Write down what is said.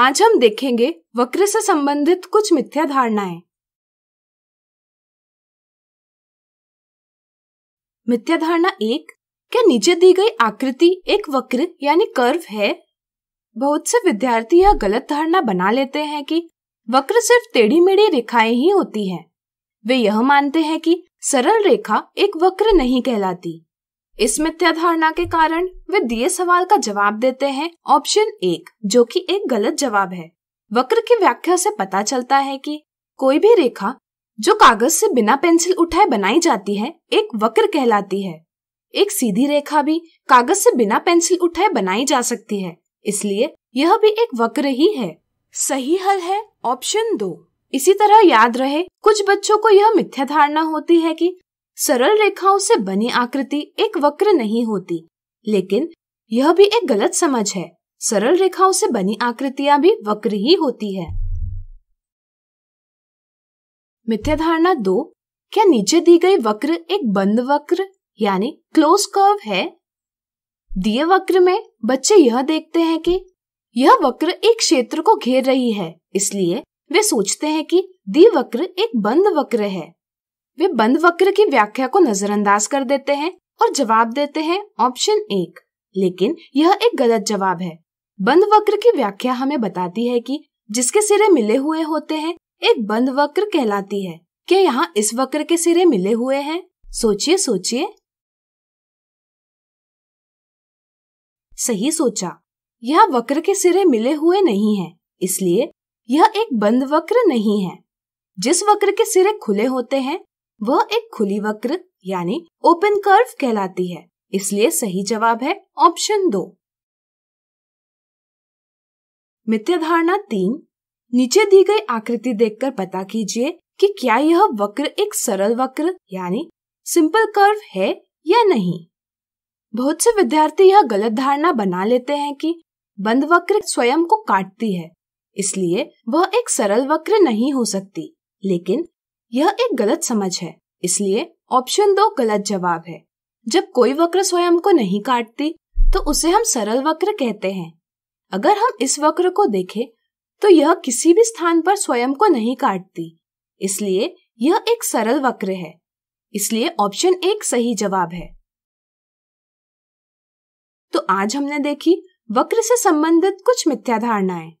आज हम देखेंगे वक्र से संबंधित कुछ मिथ्या धारणाएं मिथ्या धारणा एक क्या नीचे दी गई आकृति एक वक्र यानी कर्व है बहुत से विद्यार्थी यह गलत धारणा बना लेते हैं कि वक्र सिर्फ टेढ़ी मेढ़ी रेखाएं ही होती हैं। वे यह मानते हैं कि सरल रेखा एक वक्र नहीं कहलाती इस मिथ्या धारणा के कारण वे दिए सवाल का जवाब देते हैं ऑप्शन एक जो कि एक गलत जवाब है वक्र की व्याख्या से पता चलता है कि कोई भी रेखा जो कागज से बिना पेंसिल उठाए बनाई जाती है एक वक्र कहलाती है एक सीधी रेखा भी कागज से बिना पेंसिल उठाए बनाई जा सकती है इसलिए यह भी एक वक्र ही है सही हल है ऑप्शन दो इसी तरह याद रहे कुछ बच्चों को यह मिथ्या धारणा होती है कि सरल रेखाओं से बनी आकृति एक वक्र नहीं होती लेकिन यह भी एक गलत समझ है सरल रेखाओं से बनी आकृतियां भी वक्र ही होती है मिथ्या धारणा दो क्या नीचे दी गई वक्र एक बंद वक्र यानी क्लोज कर्व है दिए वक्र में बच्चे यह देखते हैं कि यह वक्र एक क्षेत्र को घेर रही है इसलिए वे सोचते हैं कि दी वक्र एक बंद वक्र है वे बंद वक्र की व्याख्या को नजरअंदाज कर देते हैं और जवाब देते हैं ऑप्शन एक लेकिन यह एक गलत जवाब है बंद वक्र की व्याख्या हमें बताती है कि जिसके सिरे मिले हुए होते हैं एक बंद वक्र कहलाती है क्या यहाँ इस वक्र के सिरे मिले हुए हैं सोचिए सोचिए सही सोचा यह वक्र के सिरे मिले हुए नहीं है इसलिए यह एक बंद वक्र नहीं है जिस वक्र के सिरे खुले होते हैं वह एक खुली वक्र यानी ओपन कर्व कहलाती है इसलिए सही जवाब है ऑप्शन दो मित्र धारणा तीन नीचे दी गई आकृति देखकर पता कीजिए कि क्या यह वक्र एक सरल वक्र यानी सिंपल कर्व है या नहीं बहुत से विद्यार्थी यह गलत धारणा बना लेते हैं कि बंद वक्र स्वयं को काटती है इसलिए वह एक सरल वक्र नहीं हो सकती लेकिन यह एक गलत समझ है इसलिए ऑप्शन दो गलत जवाब है जब कोई वक्र स्वयं को नहीं काटती तो उसे हम सरल वक्र कहते हैं अगर हम इस वक्र को देखें तो यह किसी भी स्थान पर स्वयं को नहीं काटती इसलिए यह एक सरल वक्र है इसलिए ऑप्शन एक सही जवाब है तो आज हमने देखी वक्र से संबंधित कुछ मिथ्या धारणाएं